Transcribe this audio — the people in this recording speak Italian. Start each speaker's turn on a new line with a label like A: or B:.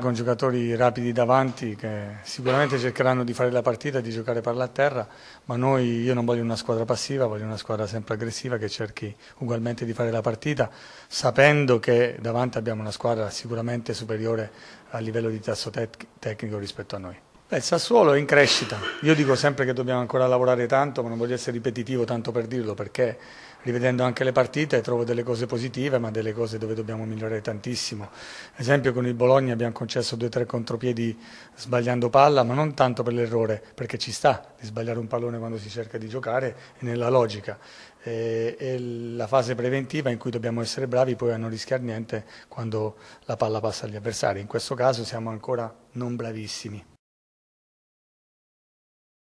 A: con giocatori rapidi davanti che sicuramente cercheranno di fare la partita, di giocare per la terra, ma noi, io non voglio una squadra passiva, voglio una squadra sempre aggressiva che cerchi ugualmente di fare la partita, sapendo che davanti abbiamo una squadra sicuramente superiore a livello di tasso tec tecnico rispetto a noi. Beh, il Sassuolo è in crescita. Io dico sempre che dobbiamo ancora lavorare tanto, ma non voglio essere ripetitivo tanto per dirlo, perché rivedendo anche le partite trovo delle cose positive, ma delle cose dove dobbiamo migliorare tantissimo. Ad esempio con il Bologna abbiamo concesso due o tre contropiedi sbagliando palla, ma non tanto per l'errore, perché ci sta di sbagliare un pallone quando si cerca di giocare è nella logica. E, e la fase preventiva in cui dobbiamo essere bravi poi a non rischiare niente quando la palla passa agli avversari. In questo caso siamo ancora non bravissimi.